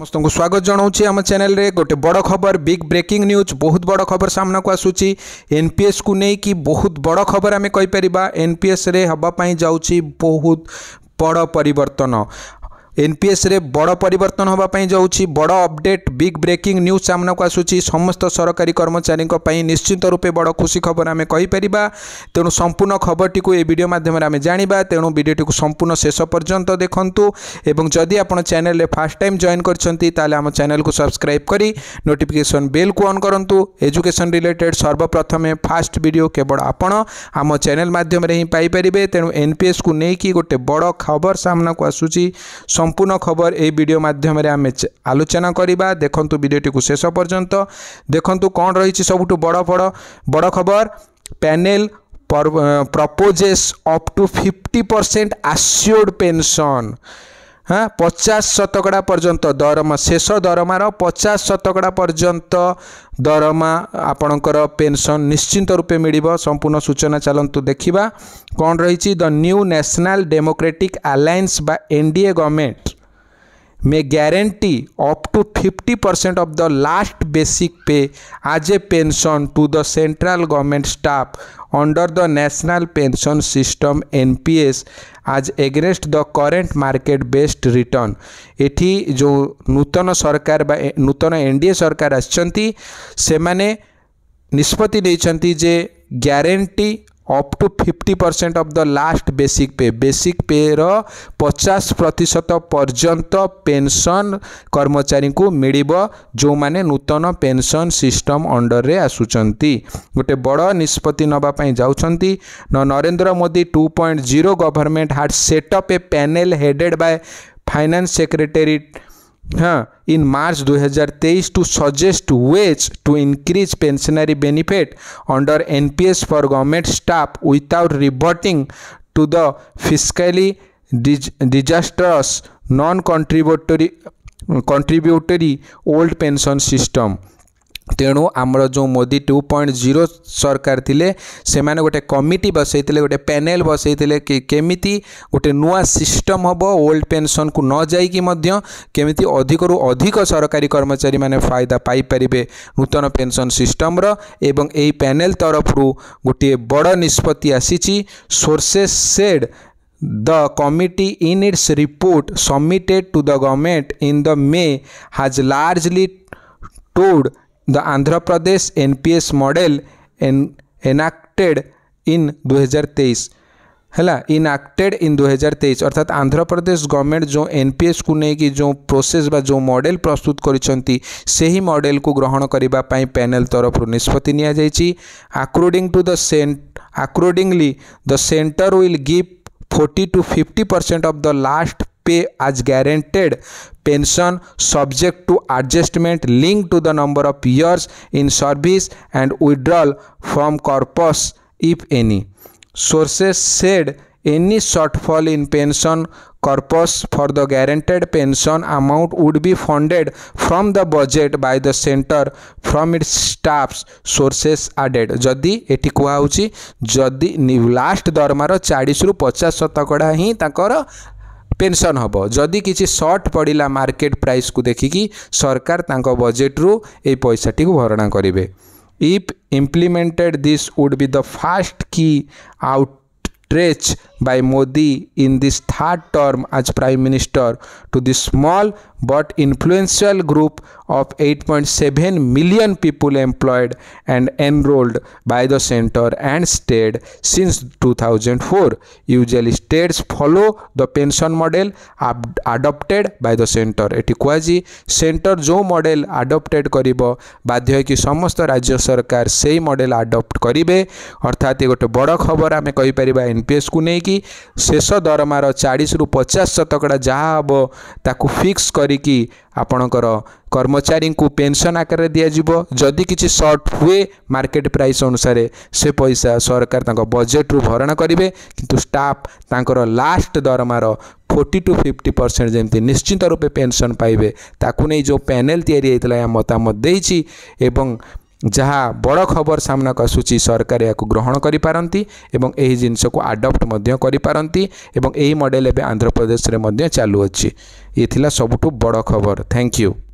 समस्त को स्वागत जनाऊे आम चेल गोटे बड़ खबर बिग ब्रेकिंग न्यूज बहुत बड़ खबर सामना को आसूँ एनपीएस को लेकिन बहुत बड़ खबर आम कहीपर एनपीएस हाबपाई जा बहुत बड़ पर एनपीएस रे बड़ पर बड़ अपडेट बिग ब्रेकिंग न्यूज सामना को आसूँ समस्त सरकारी कर्मचारी निश्चित रूपे बड़ खुशी खबर आम कहीपर तेणु संपूर्ण खबरटी को भिड मध्यम आम जाना तेणु भिडियोटी को संपूर्ण शेष पर्यटन देखु जदि आप चेल फास्ट टाइम जॉन करते आम को सब्सक्राइब कर नोटिफिकेसन बेल को अन् करूँ एजुकेशन रिलेटेड सर्वप्रथमें फास्ट भिड केवल आप चेल मध्यम हिंपारे तेणु एनपीएस को लेकिन गोटे बड़ खबर सामना को आसूँ সম্পূর্ণ খবর এই ভিডিও মাধ্যমে আমি আলোচনা করা দেখুন ভিডিওটি শেষ পর্যন্ত দেখুন কণ রয়েছে সবুঠ বড় বড় বড় খবর panel proposes up to fifty percent assured pension हाँ पचास शतकडा पर्यन्त दरमा शेष दरमार पचास शतकडा पर्यन्त दरमा आपणकर पेन्सन निश्चिन्त रूपे मिडियो सम्पूर्ण सूचना चलान्तु देखिन्छ the new national democratic alliance बा NDA government may guarantee up to 50% of the last basic pay as a pension to the central government staff under the National Pension System NPS as against the current market based return এটি जो নূতন সরকার বা নূতন NDA সরকার আসছন্তি সেমানে নিষ্পতি নেইছন্তি যে guarantee up to fifty percent of the last basic pay basic pay पचास प्रतिशत पर्यंत पेनसन कर्मचारी को मिल जो मैंने नूतन पेनसन सिस्टम अंडर रे आसुच्च गोटे बड़ निष्पत्ति नापी जाऊँगी Narendra Modi two point zero government had set up a panel headed by finance secretary In March March 2023 to suggest ways to increase pensionary benefit under NPS for government staff without reverting to the fiscally disastrous non contributory old pension system ତେଣୁ ଆମର ଯେଉଁ Modi two point zero ସରକାର ଥିଲେ ସେମାନେ ଗୋଟେ committee ବସାଇଥିଲେ ଗୋଟେ panel ବସାଇଥିଲେ କି କେମିତି ଗୋଟେ ନୂଆ ସିଷ୍ଟମ୍ ହେବ ଓଲ୍ଡ ପେନ୍ସନ୍କୁ ନ ଯାଇକି ମଧ୍ୟ କେମିତି ଅଧିକରୁ ଅଧିକ ସରକାରୀ କର୍ମଚାରୀମାନେ ଫାଇଦା ପାଇପାରିବେ ନୂତନ ପେନ୍ସନ୍ ସିଷ୍ଟମ୍ର ଏବଂ ଏହି ପ୍ୟାନେଲ ତରଫରୁ ଗୋଟିଏ ବଡ଼ ନିଷ୍ପତ୍ତି ଆସିଛି sources said The committee in its report submitted to the government in the May has largely touted The Andhra Pradesh NPS model en enacted in 2023 ହେଲା ଇନାକ୍ଟେଡ୍ ଇନ୍ ଦୁଇହଜାର ତେଇଶ ଅର୍ଥାତ୍ ଆନ୍ଧ୍ରପ୍ରଦେଶ ଗଭର୍ଣ୍ଣମେଣ୍ଟ ଯେଉଁ ଏନ୍ପିଏସ୍କୁ ନେଇକି ଯେଉଁ ପ୍ରୋସେସ୍ ବା ଯେଉଁ ମଡ଼େଲ ପ୍ରସ୍ତୁତ କରିଛନ୍ତି ସେହି ମଡ଼େଲକୁ ଗ୍ରହଣ କରିବା ପାଇଁ ପ୍ୟାନେଲ୍ ତରଫରୁ ନିଷ୍ପତ୍ତି ନିଆଯାଇଛି according to the cent accordingly the centre will give forty two fifty percent of the last pay as guaranteed pension subject to adjustment linked to the number of years in service and withdrawal from corpus if any. Sources said any shortfall in pension corpus for the guaranteed pension amount would be funded from the budget by the center from its staffs sources added ଯଦି ଏଠି କୁହାହେଉଛି ଯଦି last ଦରମାର ଚାଳିଶରୁ ପଚାଶ ଶତକଡ଼ା ହିଁ ତାଙ୍କର pension हम जदि किसी सर्ट पड़ा मार्केट प्राइस को देखिकी सरकार बजेट्रु पैसा टी भरणा करेंगे if implemented this would be the fast key out stretched by Modi in this third term as Prime Minister to the small but influential group of 8.7 million people employed and enrolled by the center and state since 2004. Usually states follow the pension model adopted by the center. এটি কুহাযি সেন্টর যে model আডপ্টেড করব বাধ্য হয়েকি সমস্ত রাজ্য সরকার সেই model আডপ্ট করবে অর্থাৎ গোটে বড় খবর আমি কইপারিবা ଏମ୍ପିଏସ୍କୁ ନେଇକି ଶେଷ ଦରମାର ଚାଳିଶରୁ ପଚାଶ ଶତକଡ଼ା ଯାହା ହେବ ତାକୁ ଫିକ୍ସ କରିକି ଆପଣଙ୍କର କର୍ମଚାରୀଙ୍କୁ ପେନ୍ସନ୍ ଆକାରରେ ଦିଆଯିବ ଯଦି କିଛି ସର୍ଟ ହୁଏ ମାର୍କେଟ ପ୍ରାଇସ୍ ଅନୁସାରେ ସେ ପଇସା ସରକାର ତାଙ୍କ ବଜେଟ୍ରୁ ଭରଣ କରିବେ କିନ୍ତୁ ଷ୍ଟାଫ୍ ତାଙ୍କର ଲାଷ୍ଟ ଦରମାର ଫୋର୍ଟି ଟୁ ଫିଫ୍ଟି ପରସେଣ୍ଟ ଯେମିତି ନିଶ୍ଚିତ ରୂପେ ପେନ୍ସନ୍ ପାଇବେ ତାକୁ ନେଇ ଯେଉଁ ପ୍ୟାନେଲ୍ ତିଆରି ହେଇଥିଲା ଏହା ମତାମତ ଦେଇଛି ଏବଂ ଯାହା ବଡ଼ ଖବର ସାମ୍ନାକୁ ଆସୁଛି ସରକାର ଏହାକୁ ଗ୍ରହଣ କରିପାରନ୍ତି ଏବଂ ଏହି ଜିନିଷକୁ ଆଡ଼ପ୍ଟ ମଧ୍ୟ କରିପାରନ୍ତି ଏବଂ ଏହି ମଡ଼େଲ ଏବେ ଆନ୍ଧ୍ରପ୍ରଦେଶରେ ମଧ୍ୟ ଚାଲୁଅଛି ଇଏ ଥିଲା ସବୁଠୁ ବଡ଼ ଖବର ଥ୍ୟାଙ୍କ ୟୁ